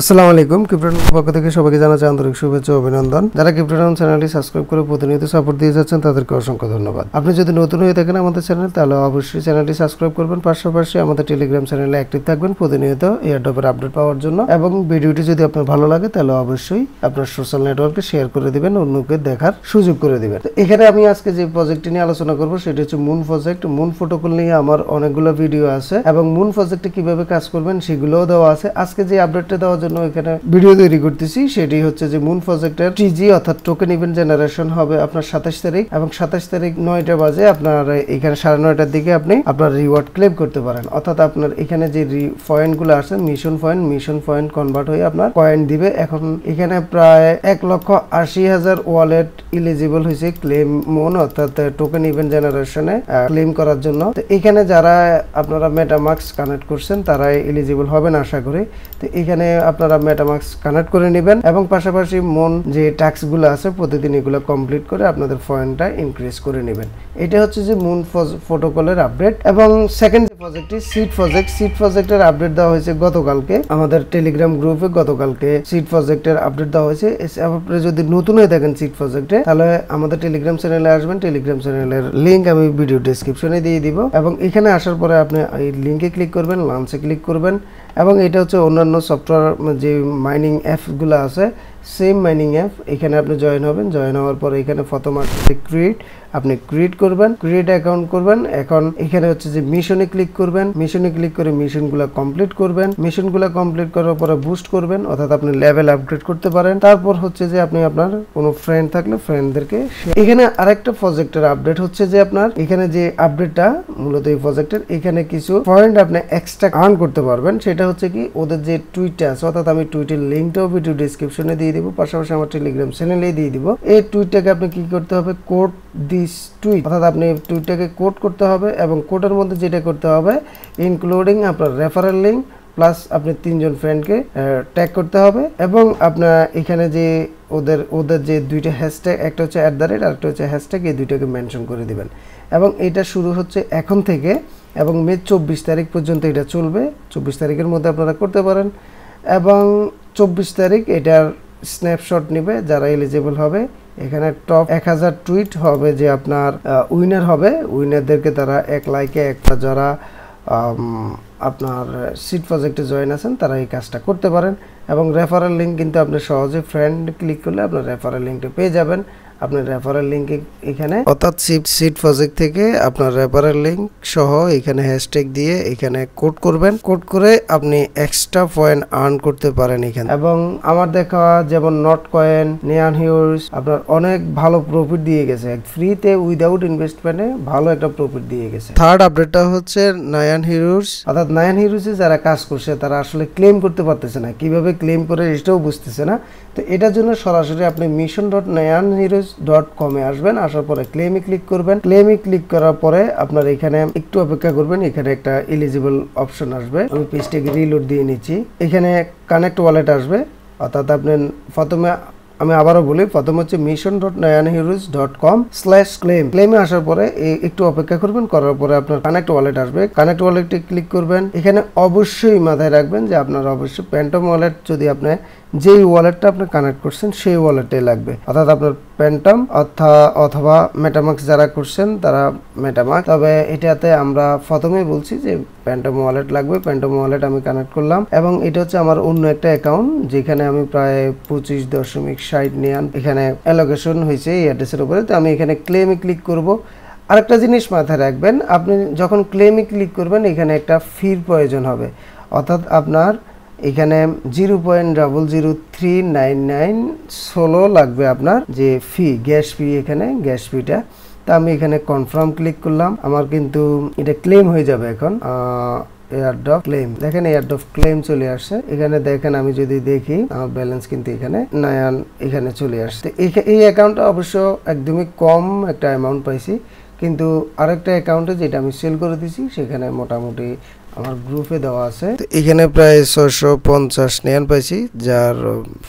আসসালামু আলাইকুম ক্রিপ্টন পক্ষ থেকে সবাইকে জানাচ্ছি আন্তরিক শুভেচ্ছা অভিনন্দন যারা ক্রিপ্টন চ্যানেলটি সাবস্ক্রাইব করে প্রতিনিয়ত সাপোর্ট দিয়ে যাচ্ছেন তাদেরকে অসংখ্য ধন্যবাদ আপনি যদি নতুন হয়ে থাকেন আমাদের চ্যানেল তাহলে অবশ্যই চ্যানেলটি সাবস্ক্রাইব করবেন পাশাপাশি আমাদের টেলিগ্রাম চ্যানেলে অ্যাক্টিভ থাকবেন প্রতিনিয়ত এয়ারড্রপের আপডেট পাওয়ার জন্য এবং ভিডিওটি যদি আপনার ভালো লাগে তাহলে অবশ্যই আপনার সোশ্যাল নেটওয়ার্কে শেয়ার করে দিবেন অন্যকে দেখার সুযোগ করে দিবেন এখানে আমি আজকে যে প্রজেক্টটি নিয়ে আলোচনা করব সেটি হচ্ছে মুন প্রজেক্ট মুন প্রোটোকল নিয়ে আমার অনেকগুলো ভিডিও আছে এবং মুন প্রজেক্টে কিভাবে কাজ করবেন সেগুলোও দেওয়া আছে আজকে যে আপডেটটা দেওয়া জন্য এখানে ভিডিও তৈরি করতেছি সেটি হচ্ছে যে মুন প্রজেক্টের টিজি অর্থাৎ টোকেন ইভেন্ট জেনারেশন হবে আপনার সাতাশ তারিখ এবং সাতাশ তারিখ নয়টা বাজে আপনার এখানে সাড়ে নয়টার দিকে আপনি আপনার রিওয়ার্ড ক্লেম করতে পারেন অর্থাৎ আপনার এখানে যে পয়েন্টগুলো আছে mission point mission point convert হয়ে আপনার পয়েন্ট দিবে এখন এখানে প্রায় এক লক্ষ আশি হাজার ওয়ালেট ইলিজিবল হয়েছে ক্লেম মন অর্থাৎ টোকেন ইভেন্ট জেনারেশনে ক্লেম করার জন্য তো এখানে যারা আপনারা মেটামার্কস কানেক্ট করছেন তারা এলিজিবল হবেন আশা করি তো এখানে আপনারা মেটামাক্স কানেক্ট করে নেবেন এবং পাশাপাশি মন যে টাস্কগুলো আছে প্রতিদিন এগুলো কমপ্লিট করে আপনাদের ফয়েনটা ইনক্রিজ করে নেবেন এটা হচ্ছে যে মুন ফটোকলের আপডেট এবং সেকেন্ড প্রজেক্টটি সিট প্রজেক্ট সিট প্রজেক্টের আপডেট দেওয়া হয়েছে গতকালকে আমাদের টেলিগ্রাম গ্রুপে গতকালকে সিট প্রজেক্টের আপডেট দেওয়া হয়েছে আপনি যদি নতুন হয়ে থাকেন সিট প্রজেক্টে তাহলে আমাদের টেলিগ্রাম চ্যানেলে আসবেন টেলিগ্রাম চ্যানেলের লিঙ্ক আমি ভিডিও ডিসক্রিপশনে দিয়ে দিব এবং এখানে আসার পরে আপনি এই লিঙ্কে ক্লিক করবেন লাঞ্চে ক্লিক করবেন এবং এটা হচ্ছে অন্যান্য সফটওয়্যার যে মাইনিং অ্যাপগুলো আছে সেম মাইনিং অ্যাপ এখানে আপনি জয়েন হবেন জয়েন হওয়ার পর এখানে প্রথম আসছে ক্রিয়েট আপনি ক্রিয়েট করবেন ক্রিয়েট অ্যাকাউন্ট করবেন এখন এখানে হচ্ছে যে মিশনে ক্লিক করবেন মিশনে ক্লিক করে মিশনগুলো কমপ্লিট করবেন মিশনগুলো কমপ্লিট করার পরে বুস্ট করবেন অর্থাৎ আপনি লেভেল আপগ্রেড করতে পারেন তারপর হচ্ছে যে আপনি আপনার কোনো ফ্রেন্ড থাকলে ফ্রেন্ডদেরকে এখানে আরেকটা প্রজেক্টের আপডেট হচ্ছে যে আপনার এখানে যে আপডেটটা মূলত এই প্রজেক্টের এখানে কিছু পয়েন্ট আপনি এক্সট্রা আর্ন করতে পারবেন সেটা হচ্ছে কি ওদের যে টুইটার আছে অর্থাৎ আমি টুইটের লিঙ্কটাও ভিডিও ডিসক্রিপশনে দিয়ে দিয়ে দিব পাশাপাশি আমার টেলিগ্রাম চ্যানেলে দিয়ে দিব এই টুইটটাকে আপনি কি করতে হবে কোড দিস টুইট অর্থাৎ আপনি টুইটটাকে কোড করতে হবে এবং কোডের মধ্যে যেটা করতে হবে ইনক্লুডিং আপনার রেফারেল লিঙ্ক প্লাস আপনি তিনজন ফ্রেন্ডকে ট্যাগ করতে হবে এবং আপনার এখানে যে ওদের ওদের যে দুইটা হ্যাশট্যাগ একটা হচ্ছে অ্যাট দ্য রেট আরেকটা হচ্ছে হ্যাশট্যাগ এই দুইটাকে মেনশন করে দেবেন এবং এটা শুরু হচ্ছে এখন থেকে এবং মে চব্বিশ তারিখ পর্যন্ত এটা চলবে চব্বিশ তারিখের মধ্যে আপনারা করতে পারেন এবং চব্বিশ তারিখ এটার স্ন্যাপশট নেবে যারা এলিজিবল হবে এখানে টপ এক হাজার টুইট হবে যে আপনার উইনার হবে উইনারদেরকে তারা এক লাইকে একটা যারা আপনার সিট প্রজেক্টে জয়েন আছেন তারা এই কাজটা করতে পারেন এবং রেফারেল লিঙ্ক কিন্তু আপনি সহজে ফ্রেন্ড ক্লিক করলে আপনার রেফারেল লিঙ্কটা পেয়ে যাবেন আপনার রেফারেল লিঙ্ক এখানে অর্থাৎ সিট সিট প্রজেক্ট থেকে আপনার রেফারেল লিঙ্ক সহ এখানে হ্যাশট্যাগ দিয়ে এখানে কোড করবেন কোড করে আপনি এক্সট্রা পয়েন্ট আর্ন করতে পারেন এখানে এবং আমার দেখা যেমন নট কয়েন নিয়ান হিউজ আপনার অনেক ভালো প্রফিট দিয়ে গেছে ফ্রিতে উইদাউট ইনভেস্টমেন্টে ভালো একটা প্রফিট দিয়ে গেছে থার্ড আপডেটটা হচ্ছে নায়ান হিরোস অর্থাৎ নায়ান হিরোসে যারা কাজ করছে তারা আসলে ক্লেম করতে পারতেছে না কিভাবে ক্লেম করে এটাও বুঝতেছে না তো এটার জন্য সরাসরি আপনি মিশন ডট নয়ান হিরোজ ডট কমে আসবেন আসার পরে ক্লেমে ক্লিক করবেন ক্লেমে ক্লিক করার পরে আপনার এখানে একটু অপেক্ষা করবেন এখানে একটা এলিজিবল অপশন আসবে আমি পেজটাকে রিলোড দিয়ে নিচ্ছি এখানে কানেক্ট ওয়ালেট আসবে অর্থাৎ আপনি প্রথমে আমি আবারও বলি প্রথম হচ্ছে মিশন ডট নয়ান heroes dot com slash claim ক্লেমে আসার পরে একটু অপেক্ষা করবেন করার পরে আপনার কানেক্ট ওয়ালেট আসবে কানেক্ট ওয়ালেটে ক্লিক করবেন এখানে অবশ্যই মাথায় রাখবেন যে আপনার অবশ্যই প্যান্টম ওয়ালেট যদি আপনি যেই ওয়ালেটটা আপনি কানেক্ট করছেন সেই ওয়ালেটে লাগবে অর্থাৎ আপনার প্যান্টাম অথবা মেটামাক্স যারা করছেন তারা মেটামাক্স তবে এটাতে আমরা প্রথমেই বলছি যে প্যান্টাম ওয়ালেট লাগবে প্যান্টাম ওয়ালেট আমি কানেক্ট করলাম এবং এটা হচ্ছে আমার অন্য একটা অ্যাকাউন্ট যেখানে আমি প্রায় পঁচিশ দশমিক ষাট নিয়ান এখানে অ্যালোকেশন হয়েছে এই অ্যাড্রেসের উপরে তো আমি এখানে ক্লেমে ক্লিক করব আরেকটা জিনিস মাথায় রাখবেন আপনি যখন ক্লেমে ক্লিক করবেন এখানে একটা ফির প্রয়োজন হবে অর্থাৎ আপনার এখানে zero point double zero three nine nine ষোলো লাগবে আপনার যে ফি গ্যাস ফি এখানে গ্যাস ফিটা তা আমি এখানে কনফার্ম ক্লিক করলাম আমার কিন্তু এটা ক্লেম হয়ে যাবে এখন এয়ারড্রপ ক্লেম দেখেন এয়ারড্রপ ক্লেম চলে আসছে এখানে দেখেন আমি যদি দেখি আমার ব্যালেন্স কিন্তু এখানে নয়ন এখানে চলে আসছে এই অ্যাকাউন্টটা অবশ্য একদমই কম একটা অ্যামাউন্ট পাইছি কিন্তু আরেকটা অ্যাকাউন্টে যেটা আমি সেল করে দিছি সেখানে মোটামুটি আমার গ্রুপে দেওয়া আছে তো এখানে প্রায় ছশো পঞ্চাশ নিয়ান পাইছি যার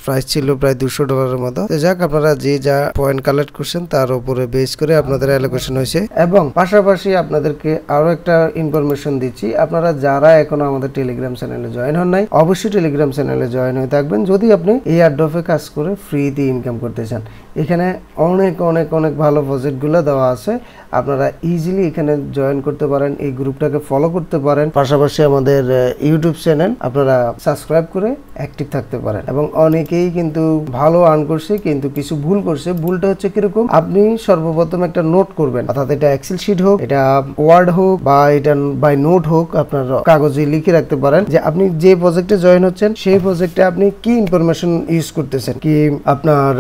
প্রাইস ছিল প্রায় দুশো ডলারের মতো যাক আপনারা যে যা পয়েন্ট কালেক্ট করছেন তার উপরে বেস করে আপনাদের অ্যালোকেশন হয়েছে এবং পাশাপাশি আপনাদেরকে আরো একটা ইনফরমেশন দিচ্ছি আপনারা যারা এখনো আমাদের টেলিগ্রাম চ্যানেলে জয়েন হন নাই অবশ্যই টেলিগ্রাম চ্যানেলে জয়েন হয়ে থাকবেন যদি আপনি এই আড্ডফে কাজ করে ফ্রিতে ইনকাম করতে চান এখানে অনেক অনেক অনেক ভালো প্রজেক্টগুলো দেওয়া আছে আপনারা ইজিলি এখানে জয়েন করতে পারেন এই গ্রুপটাকে ফলো করতে পারেন পাশাপাশি পাশাপাশি আমাদের ইউটিউব চ্যানেল আপনারা সাবস্ক্রাইব করে অ্যাক্টিভ থাকতে পারেন এবং অনেকেই কিন্তু ভালো আর্ন করছে কিন্তু কিছু ভুল করছে ভুলটা হচ্ছে কিরকম আপনি সর্বপ্রথম একটা নোট করবেন অর্থাৎ এটা এক্সেল শিট হোক এটা ওয়ার্ড হোক বা এটা বাই নোট হোক আপনার কাগজে লিখে রাখতে পারেন যে আপনি যে প্রজেক্টে জয়েন হচ্ছেন সেই প্রজেক্টে আপনি কি ইনফরমেশন ইউজ করতেছেন কি আপনার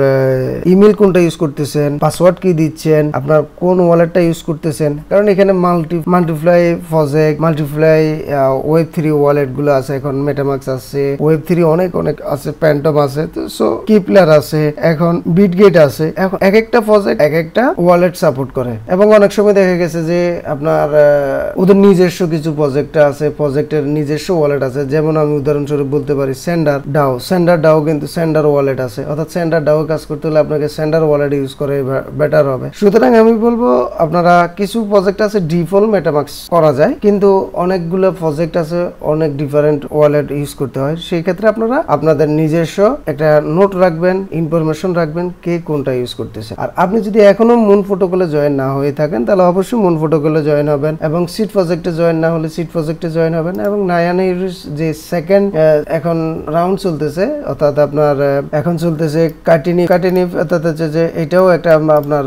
ইমেল কোনটা ইউজ করতেছেন পাসওয়ার্ড কি দিচ্ছেন আপনার কোন ওয়ালেটটা ইউজ করতেছেন কারণ এখানে multi multiply project multiply web three ওয়ালেটগুলো আছে এখন মেটামাক্স আছে ওয়েব থ্রি অনেক অনেক আছে প্যান্টম আছে তো সো কিপলার আছে এখন বিটগেট আছে এখন এক একটা প্রজেক্ট এক একটা ওয়ালেট সাপোর্ট করে এবং অনেক সময় দেখা গেছে যে আপনার ওদের নিজস্ব কিছু প্রজেক্ট আছে প্রজেক্টের নিজস্ব ওয়ালেট আছে যেমন আমি উদাহরণস্বরূপ বলতে পারি সেন্ডার ডাও সেন্ডার ডাও কিন্তু সেন্ডার ওয়ালেট আছে অর্থাৎ সেন্ডার ডাও কাজ করতে হলে আপনাকে সেন্ডার ওয়ালেট ইউজ করে বেটার হবে সুতরাং আমি বলবো আপনারা কিছু প্রজেক্ট আছে ডিফল্ট মেটামাক্স করা যায় কিন্তু অনেকগুলো প্রজেক্ট আছে অনেক ডিফারেন্ট ওয়ালেট ইউজ করতে হয় সেই ক্ষেত্রে আপনারা আপনাদের নিজস্ব একটা নোট রাখবেন ইনফরমেশন রাখবেন কে কোনটা ইউজ করতেছে আর আপনি যদি এখনো মুন ফটোকলে জয়েন না হয়ে থাকেন তাহলে অবশ্যই মুন ফটোকলে জয়েন হবেন এবং সিট প্রজেক্টে জয়েন না হলে সিট প্রজেক্টে জয়েন হবেন এবং নায়ান যে সেকেন্ড এখন রাউন্ড চলতেছে অর্থাৎ আপনার এখন চলতেছে কাটিনি কাটিনি অর্থাৎ হচ্ছে যে এটাও একটা আপনার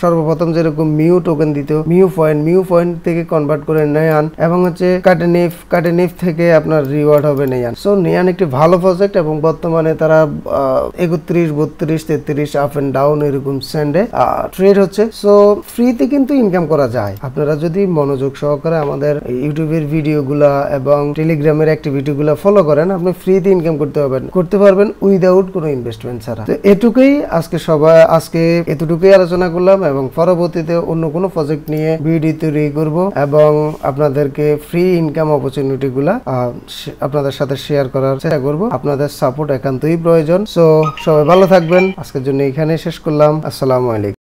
সর্বপ্রথম যেরকম মিউ টোকেন দিত মিউ পয়েন্ট মিউ পয়েন্ট থেকে কনভার্ট করে নেয়ান এবং হচ্ছে কাটেনিফ কাটেনিফ থেকে আপনার রিওয়ার্ড হবে নেয়ান সো নেয়ান একটি ভালো প্রজেক্ট এবং বর্তমানে তারা একত্রিশ বত্রিশ তেত্রিশ আপ অ্যান্ড ডাউন এরকম স্যান্ডে ট্রেড হচ্ছে সো ফ্রিতে কিন্তু ইনকাম করা যায় আপনারা যদি মনোযোগ সহকারে আমাদের ইউটিউবের ভিডিওগুলা এবং টেলিগ্রামের গুলা ফলো করেন আপনি ফ্রিতে ইনকাম করতে পারবেন করতে পারবেন উইদাউট কোনো ইনভেস্টমেন্ট ছাড়া তো এটুকুই আজকে সবাই আজকে এতটুকুই আলোচনা করলাম এবং পরবর্তীতে অন্য কোনো প্রজেক্ট নিয়ে ভিডিও তৈরি করব এবং আপনাদেরকে ফ্রি ইনকাম অপরচুনিটিগুলো আপনাদের সাথে শেয়ার করার চেষ্টা করব আপনাদের সাপোর্ট একান্তই প্রয়োজন সো সবাই ভালো থাকবেন আজকের জন্য এখানে শেষ করলাম আসসালামু আলাইকুম